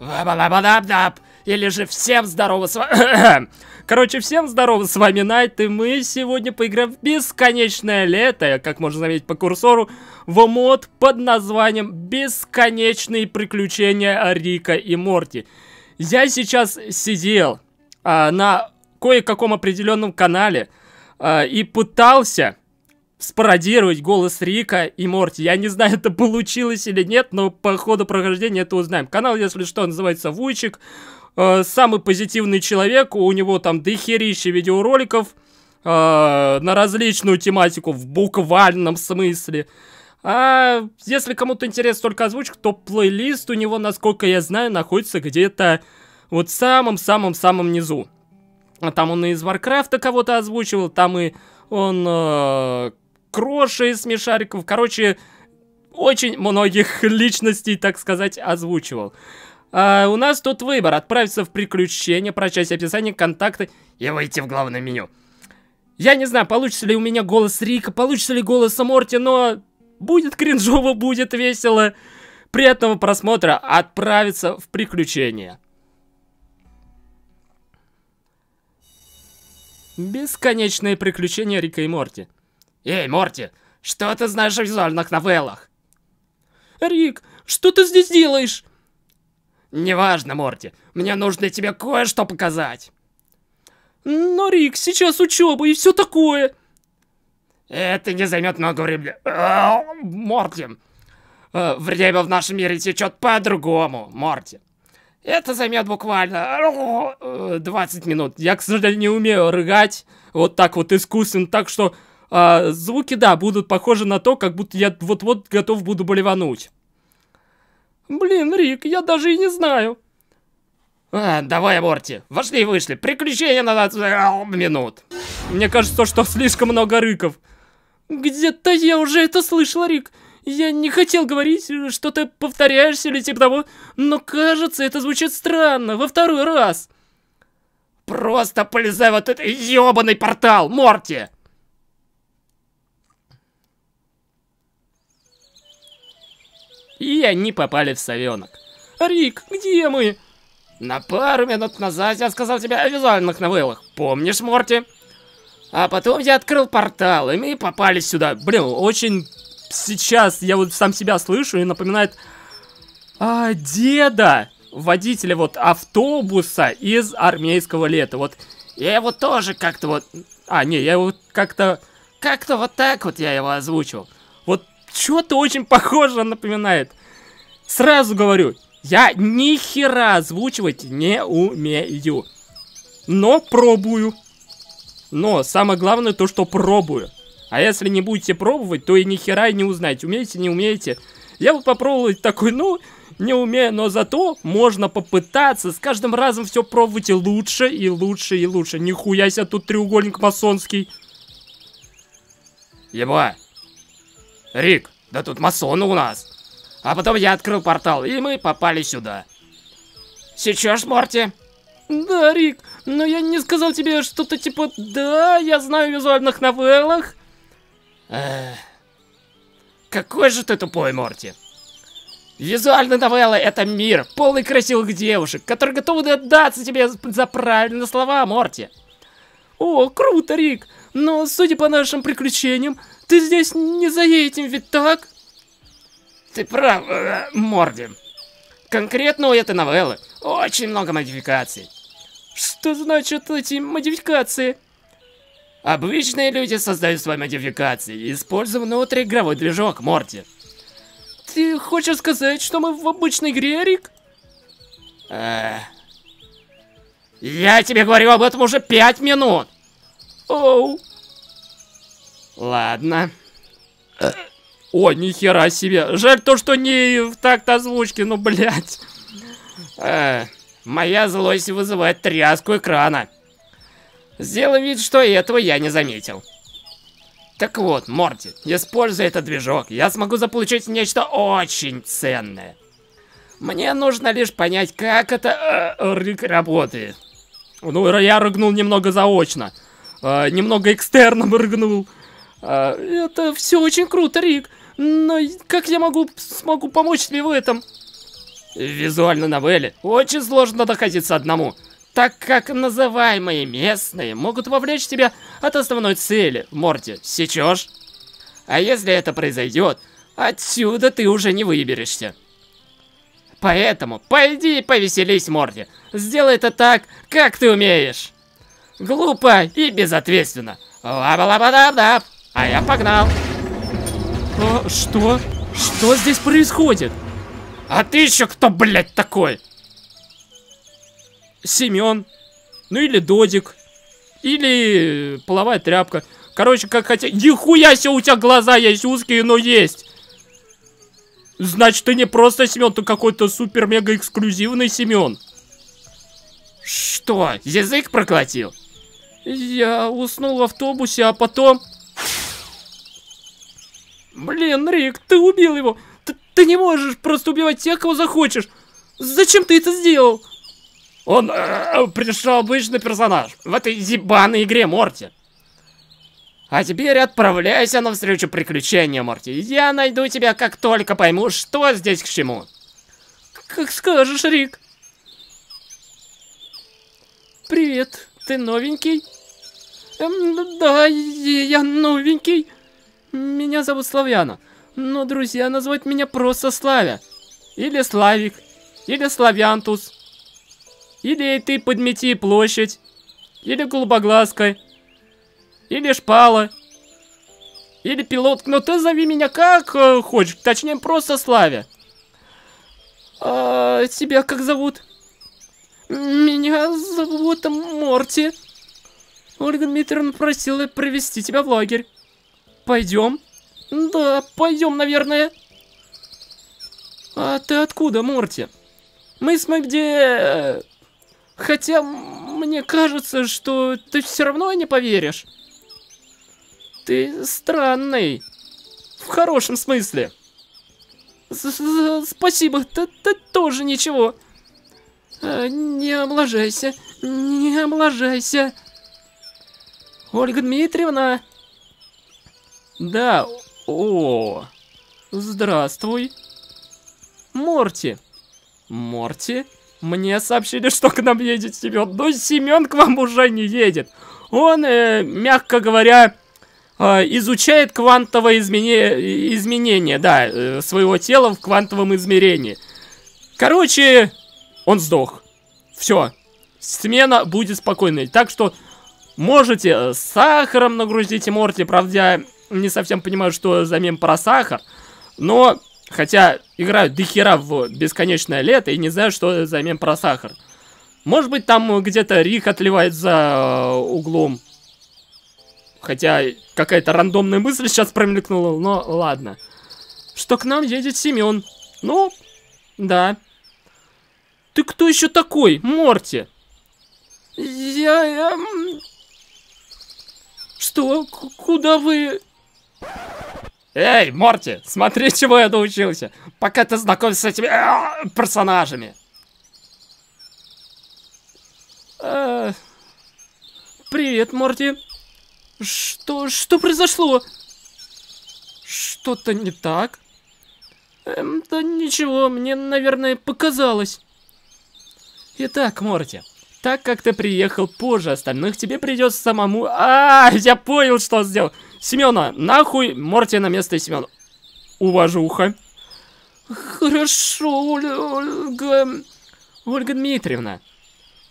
Или же всем здорово с вами... Короче, всем здорово, с вами Найт, и мы сегодня поиграем в Бесконечное Лето, как можно заметить по курсору, в мод под названием Бесконечные приключения Рика и Морти. Я сейчас сидел а, на кое-каком определенном канале а, и пытался спародировать голос Рика и Морти. Я не знаю, это получилось или нет, но по ходу прохождения это узнаем. Канал, если что, называется Вуйчик. Э, самый позитивный человек, у него там дохерища видеороликов э, на различную тематику в буквальном смысле. А если кому-то интересна только озвучка, то плейлист у него, насколько я знаю, находится где-то вот в самом-самом-самом низу. А там он и из Варкрафта кого-то озвучивал, там и он э, Кроши из смешариков. Короче, очень многих личностей, так сказать, озвучивал. А, у нас тут выбор. Отправиться в приключения, прочесть описание, контакты и выйти в главное меню. Я не знаю, получится ли у меня голос Рика, получится ли голос Морти, но будет кринжово, будет весело. Приятного просмотра, отправиться в приключения. Бесконечные приключения Рика и Морти. «Эй, Морти, что ты знаешь о визуальных новеллах?» «Рик, что ты здесь делаешь?» «Неважно, Морти, мне нужно тебе кое-что показать». «Но, Рик, сейчас учеба и все такое». «Это не займет много времени». «Морти, э, время в нашем мире течет по-другому, Морти». Это займет буквально 20 э, минут. Я, к сожалению, не умею рыгать вот так вот искусственно, так что а, звуки, да, будут похожи на то, как будто я вот-вот готов буду болевануть. Блин, Рик, я даже и не знаю. А, давай, Морти, вошли и вышли. Приключения на 20 минут. Мне кажется, что слишком много рыков. Где-то я уже это слышал, Рик. Я не хотел говорить, что ты повторяешься или типа того, но кажется, это звучит странно во второй раз. Просто полезай вот этот ебаный портал, Морти! И они попали в совенок. «Рик, где мы?» «На пару минут назад я сказал тебе о визуальных новеллах. Помнишь, Морти?» А потом я открыл портал, и мы попали сюда. Блин, очень... Сейчас я вот сам себя слышу и напоминает... А, деда! Водителя вот автобуса из армейского лета. Вот я его тоже как-то вот... А, не, я его как-то... Как-то вот так вот я его озвучил что-то очень похоже напоминает. Сразу говорю, я ни хера озвучивать не умею. Но пробую. Но самое главное то, что пробую. А если не будете пробовать, то и ни хера не узнаете. Умеете, не умеете. Я вот попробовал такой, ну, не умею, но зато можно попытаться. С каждым разом все пробовать и лучше, и лучше, и лучше. Нихуя себе тут треугольник масонский. Еба. Рик, да тут масоны у нас. А потом я открыл портал, и мы попали сюда. Сейчас, Морти? Да, Рик, но я не сказал тебе что-то типа «Да, я знаю визуальных новеллах». какой же ты тупой, Морти. Визуальные новеллы — это мир, полный красивых девушек, которые готовы отдаться тебе за правильные слова, Морти. О, круто, Рик. Но, судя по нашим приключениям, ты здесь не за этим ведь так? Ты прав, э, Морди. Конкретно у этой новеллы очень много модификаций. Что значит эти модификации? Обычные люди создают свои модификации, используя внутриигровой движок Морти. Ты хочешь сказать, что мы в обычной игре, Рик? Э... Я тебе говорю об этом уже пять минут. Оу. Ладно. О, нихера себе. Жаль то, что не в такт озвучки, ну, блядь. Э, моя злость вызывает тряску экрана. Сделай вид, что этого я не заметил. Так вот, Морти, используя этот движок, я смогу заполучить нечто очень ценное. Мне нужно лишь понять, как это э, рык работает. Ну, я рыгнул немного заочно. Э, немного экстерном рыгнул. А, это все очень круто, Рик. Но как я могу смогу помочь тебе в этом? Визуально новелле очень сложно находиться одному, так как называемые местные могут вовлечь тебя от основной цели, Морти, сечешь? А если это произойдет, отсюда ты уже не выберешься. Поэтому пойди и повеселись, Морти. Сделай это так, как ты умеешь. Глупо и безответственно. Лаба-лаба-даб-даб. -даб. даб даб а я погнал. А, что? Что здесь происходит? А ты еще кто, блядь, такой? Семен. Ну или Додик. Или э, половая тряпка. Короче, как хотя... Нихуя себе у тебя глаза есть узкие, но есть. Значит, ты не просто Семен, ты какой-то супер-мега-эксклюзивный Семен. Что, язык проглотил? Я уснул в автобусе, а потом... Блин, Рик, ты убил его. Ты, ты не можешь просто убивать тех, кого захочешь. Зачем ты это сделал? Он э, э пришел обычный персонаж в этой ебаной игре Морти. А теперь отправляйся навстречу приключения, Морти. Я найду тебя, как только пойму, что здесь к чему. Как скажешь, Рик. Привет, ты новенький? Эм, да, я новенький. Меня зовут Славяна, но друзья называют меня просто Славя. Или Славик, или Славянтус, или ты подмети площадь, или голубоглазка, или шпала, или пилот. Но ты зови меня как э, хочешь, точнее просто Славя. А, тебя как зовут? Меня зовут Морти. Ольга Дмитриевна просила провести тебя в лагерь. Пойдем? Да, пойдем, наверное. А ты откуда, Морти? Мы с где. Э, хотя, мне кажется, что ты все равно не поверишь. Ты странный. В хорошем смысле. С -с -с Спасибо, ты, ты тоже ничего. Э, не облажайся, не облажайся. Ольга Дмитриевна... Да, о, здравствуй. Морти. Морти? Мне сообщили, что к нам едет Семен, но Семен к вам уже не едет. Он, э, мягко говоря, э, изучает квантовое измене... изменения, да, э, своего тела в квантовом измерении. Короче, он сдох. Все. Смена будет спокойной. Так что можете э, сахаром нагрузить Морти, правда, не совсем понимаю, что за мем про сахар, но хотя играют дохера в бесконечное лето и не знаю, что за мем про сахар. Может быть, там где-то Рик отливает за э, углом. Хотя какая-то рандомная мысль сейчас промелькнула, но ладно. Что к нам едет Семен. Ну, да. Ты кто еще такой, Морти? Я... я... Что? К куда вы... Эй, Морти, смотри, чего я научился, пока ты знакомишься с этими э, персонажами. Э, привет, Морти. Что, что произошло? Что-то не так? Эм, да ничего, мне, наверное, показалось. Итак, Морти, так как ты приехал позже остальных, тебе придется самому... А, я понял, что сделал. Семена, нахуй Морти на место Семена. Уважуха. Хорошо, Ольга... Ольга Дмитриевна.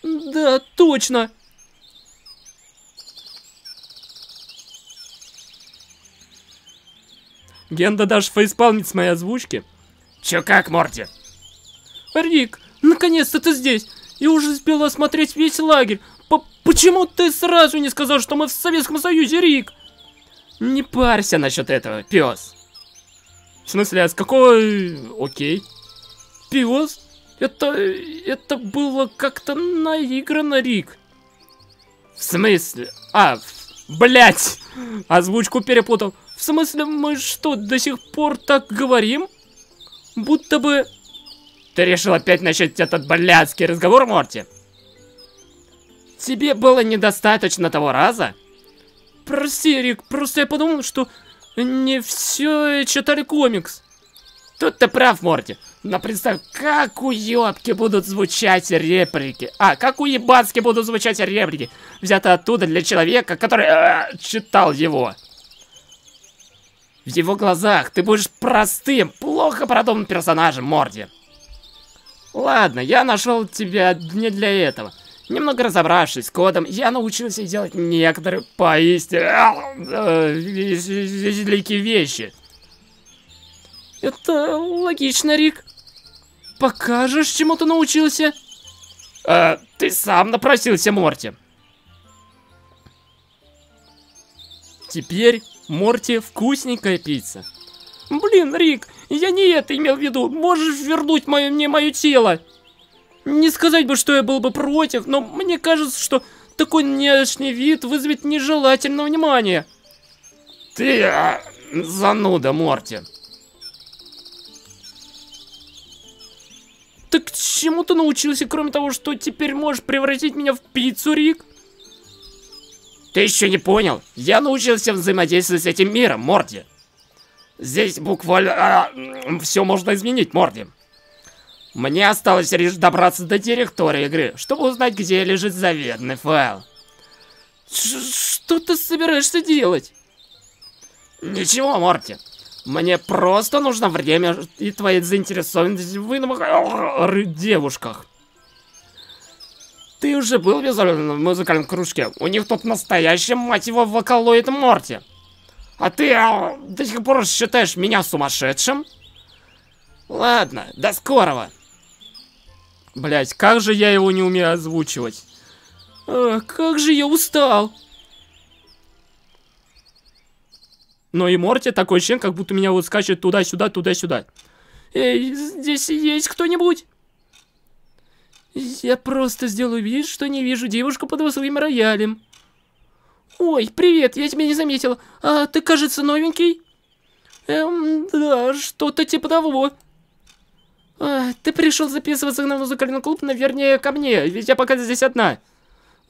Да, точно. Генда даже фейспалмит с моей озвучки. Чё как, Морти? Рик, наконец-то ты здесь. Я уже успела осмотреть весь лагерь. П Почему ты сразу не сказал, что мы в Советском Союзе, Рик? Не парься насчет этого, пес. В смысле, а с какого... Э, окей. Пес? Это... это было как-то наиграно, Рик. В смысле? А, блять, Озвучку перепутал. В смысле, мы что, до сих пор так говорим? Будто бы... Ты решил опять начать этот блядский разговор, Морти? Тебе было недостаточно того раза, Прости, Рик, просто я подумал, что не все читали комикс. Тут ты прав, Морти. Но представь, как у ёбки будут звучать реплики. А, как у ебацки будут звучать реплики. Взято оттуда для человека, который -э читал его. В его глазах ты будешь простым, плохо продуманным персонажем, Морти. Ладно, я нашел тебя не для этого. Немного разобравшись с кодом, я научился делать некоторые поистине великие э, вещи. Это логично, Рик. Покажешь, чему ты научился? Э, ты сам напросился, Морти. Теперь Морти вкусненькая пицца. Блин, Рик, я не это имел в виду. Можешь вернуть мое, мне мое тело? Не сказать бы, что я был бы против, но мне кажется, что такой внешний вид вызовет нежелательное внимание. Ты а, зануда, Морти. Так чему ты научился, кроме того, что теперь можешь превратить меня в пиццу, Рик? Ты еще не понял? Я научился взаимодействовать с этим миром, Морти. Здесь буквально а, все можно изменить, Морти. Мне осталось лишь добраться до директории игры, чтобы узнать, где лежит заветный файл. Ш что ты собираешься делать? Ничего, Морти. Мне просто нужно время и твоя заинтересованность в иных девушках. Ты уже был визуально в музыкальном кружке. У них тут настоящий, мать его, вокалоид Морти. А ты а, до сих пор считаешь меня сумасшедшим? Ладно, до скорого. Блять, как же я его не умею озвучивать. А, как же я устал. Но и Морти такой член, как будто меня вот скачет туда-сюда, туда-сюда. Эй, здесь есть кто-нибудь? Я просто сделаю вид, что не вижу девушку под своим роялем. Ой, привет, я тебя не заметила. А ты, кажется, новенький? Эм, да, что-то типа того. А, ты пришел записываться на музыкальный клуб, наверное, ко мне, ведь я пока здесь одна.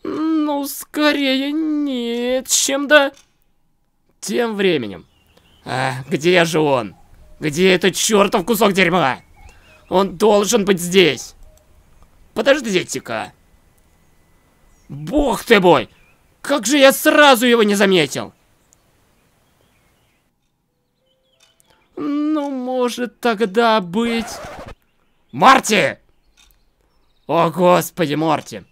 Ну, скорее нет, чем да... Тем временем... А, где же он? Где этот чертов кусок дерьма? Он должен быть здесь. Подождите-ка. Бог ты мой! Как же я сразу его не заметил! Ну, может тогда быть... Марти! О, господи, Марти.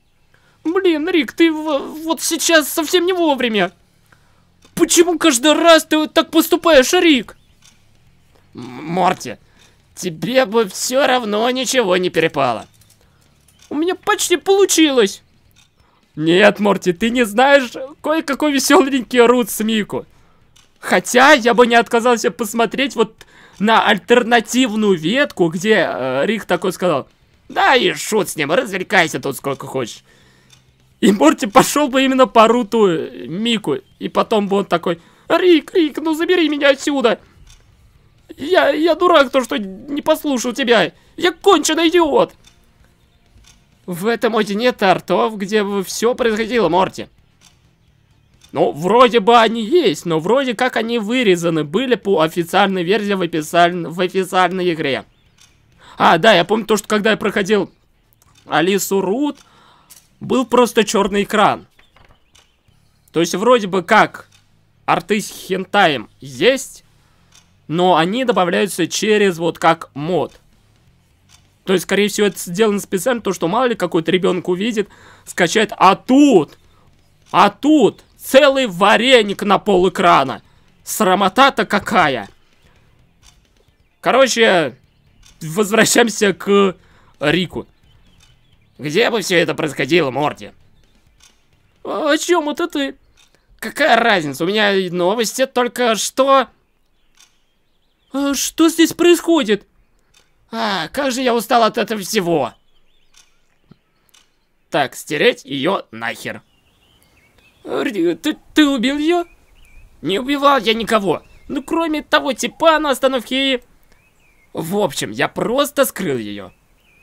Блин, Рик, ты вот сейчас совсем не вовремя. Почему каждый раз ты вот так поступаешь, Рик? Марти, тебе бы все равно ничего не перепало. У меня почти получилось. Нет, Морти, ты не знаешь кое-какой веселенький рут с Мику. Хотя я бы не отказался посмотреть вот на альтернативную ветку, где э, Рик такой сказал, да и шут с ним, развлекайся тут сколько хочешь. И Морти пошел бы именно по руту э, Мику, и потом бы он такой, Рик, Рик, ну забери меня отсюда. Я, я дурак, то что не послушал тебя. Я конченый идиот. В этом Одине Тартов, где все происходило, Морти. Ну, вроде бы они есть, но вроде как они вырезаны были по официальной версии в, официаль... в официальной игре. А, да, я помню то, что когда я проходил Алису Рут, был просто черный экран. То есть вроде бы как арты с хентаем есть, но они добавляются через вот как мод. То есть, скорее всего, это сделано специально, то что мало ли какой-то ребенок увидит, скачает, а тут, а тут Целый вареник на пол экрана. Срамота-то какая. Короче, возвращаемся к Рику. Где бы все это происходило, Морти? О, о чем это ты? Какая разница? У меня новости только что... А, что здесь происходит? А, как же я устал от этого всего. Так, стереть ее нахер. Ты, ты убил ее? Не убивал я никого. Ну, кроме того типа на остановке и... В общем, я просто скрыл ее.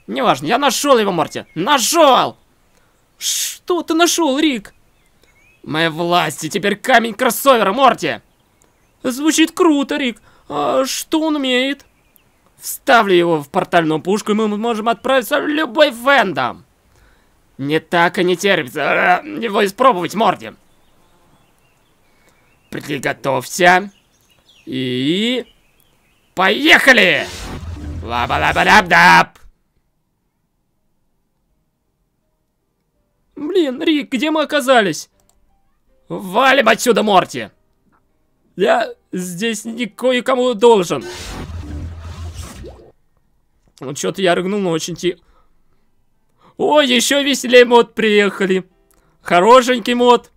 Неважно, я нашел его, Марти. Нашел! Что ты нашел, Рик? Моя власть, и теперь камень кроссовера, Морти! Звучит круто, Рик. А что он умеет? Вставлю его в портальную пушку, и мы можем отправиться в любой фэндом. Не так и не терпится э, его испробовать, морди. Приготовься. И... Поехали! Лаба-лаба-даб-даб! Блин, Рик, где мы оказались? Валим отсюда, Морти! Я здесь не должен. Ну, что-то я рыгнул, но очень тихо. О, еще веселее мод приехали. Хорошенький мод.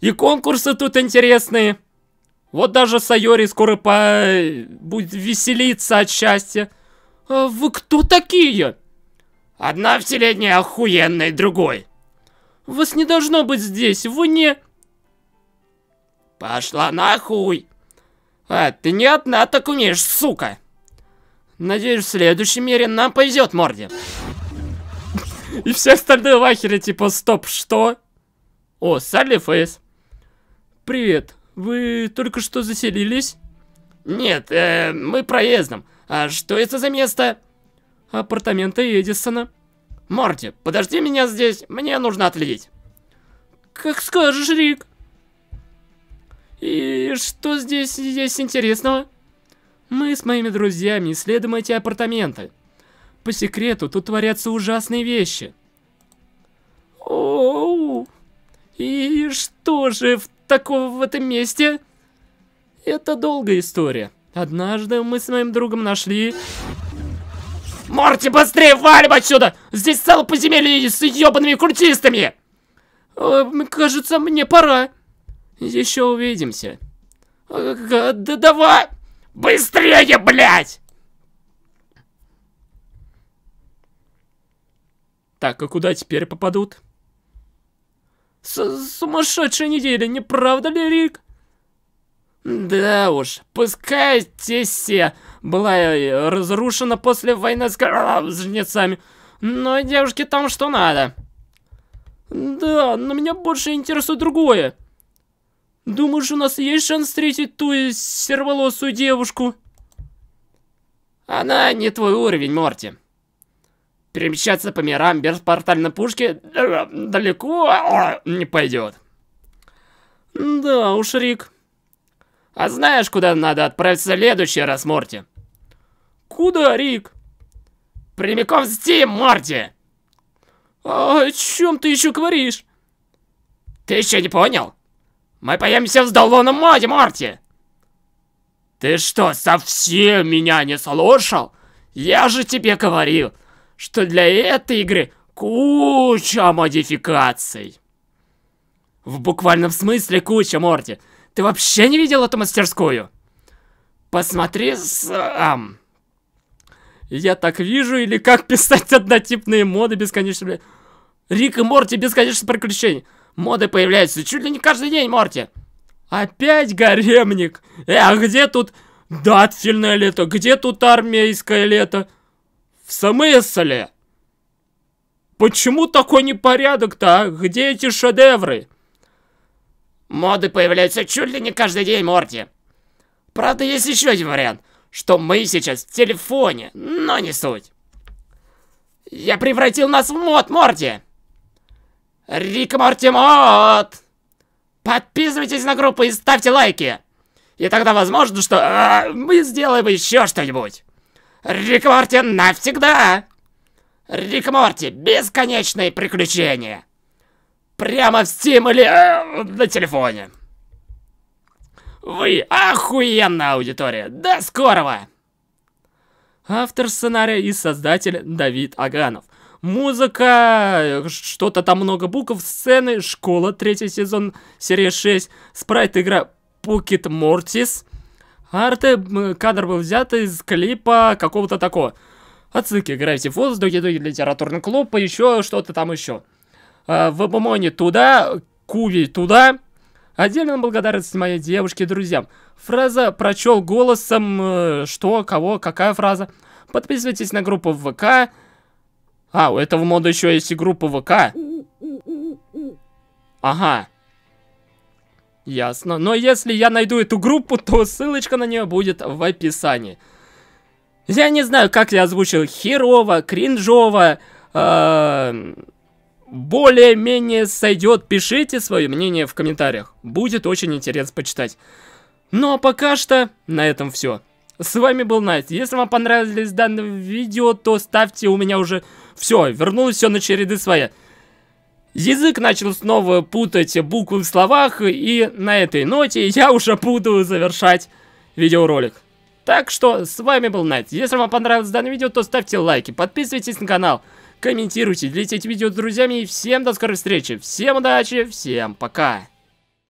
И конкурсы тут интересные. Вот даже Сайори скоро по... будет веселиться от счастья. А вы кто такие? Одна вселенная охуенная, другой. Вас не должно быть здесь, вы не... Пошла нахуй. А, ты не одна так умеешь, сука. Надеюсь, в следующем мире нам повезет, морде. И все остальные в типа, стоп, что? О, Салли Фейс. Привет, вы только что заселились? Нет, э, мы проездом. А что это за место? Апартаменты Эдисона. Марти, подожди меня здесь, мне нужно отлить. Как скажешь, Рик. И что здесь есть интересного? Мы с моими друзьями исследуем эти апартаменты. По секрету, тут творятся ужасные вещи. Оу! И что же в такого в этом месте? Это долгая история. Однажды мы с моим другом нашли... Морти, быстрее валим отсюда! Здесь целое подземелье с ебаными культистами! Э, кажется, мне пора. Еще увидимся. Э, да давай! Быстрее, блядь! Так, а куда теперь попадут? С сумасшедшая неделя, не правда ли, Рик? Да уж, пускай Тессия была э, разрушена после войны с, с а, жнецами, но девушке там что надо. Да, но меня больше интересует другое. Думаешь, у нас есть шанс встретить ту э, серволосую девушку? Она не твой уровень, Морти. Перемещаться по мирам без портальной пушки э, далеко а, не пойдет. Да уж, Рик. А знаешь, куда надо отправиться в следующий раз, Морти? Куда, Рик? Прямиком в Стим, Морти! А о чем ты еще говоришь? Ты еще не понял? Мы поемся в здолбанном моде, Морти! Ты что, совсем меня не слушал? Я же тебе говорил, что для этой игры куча модификаций. В буквальном смысле куча, Морти. Ты вообще не видел эту мастерскую? Посмотри сам. Я так вижу, или как писать однотипные моды бесконечно... Рик и Морти бесконечно приключений. Моды появляются чуть ли не каждый день, Морти. Опять гаремник. Э, а где тут дательное лето? Где тут армейское лето? смысле? Почему такой непорядок-то, а? Где эти шедевры? Моды появляются чуть ли не каждый день, Морти. Правда, есть еще один вариант, что мы сейчас в телефоне, но не суть. Я превратил нас в мод, Морти. Рик Морти мод. Подписывайтесь на группу и ставьте лайки. И тогда возможно, что а, мы сделаем еще что-нибудь. Рик Морти навсегда! Рик Морти, бесконечные приключения! Прямо в Steam или э, на телефоне. Вы охуенная аудитория! До скорого! Автор сценария и создатель Давид Аганов. Музыка, что-то там много букв, сцены, школа, третий сезон, серия 6, спрайт игра Pocket Mortis – Арте кадр был взят из клипа какого-то такого. Ацики, граффити в воздухе, литературный клуб, и еще что-то там еще. А, в Абумоне туда, Куви туда. Отдельно благодарность моей девушке и друзьям. Фраза прочел голосом, э, что, кого, какая фраза. Подписывайтесь на группу ВК. А, у этого мода еще есть и группа ВК. Ага. Ясно. Но если я найду эту группу, то ссылочка на нее будет в описании. Я не знаю, как я озвучил. Херово, кринжово, э, более-менее сойдет. Пишите свое мнение в комментариях. Будет очень интересно почитать. Ну а пока что на этом все. С вами был Найт. Если вам понравилось данное видео, то ставьте у меня уже... Все, вернулось все на череды своя. Язык начал снова путать буквы в словах, и на этой ноте я уже буду завершать видеоролик. Так что, с вами был Найт. Если вам понравилось данное видео, то ставьте лайки, подписывайтесь на канал, комментируйте, делитесь видео с друзьями, и всем до скорой встречи, всем удачи, всем пока!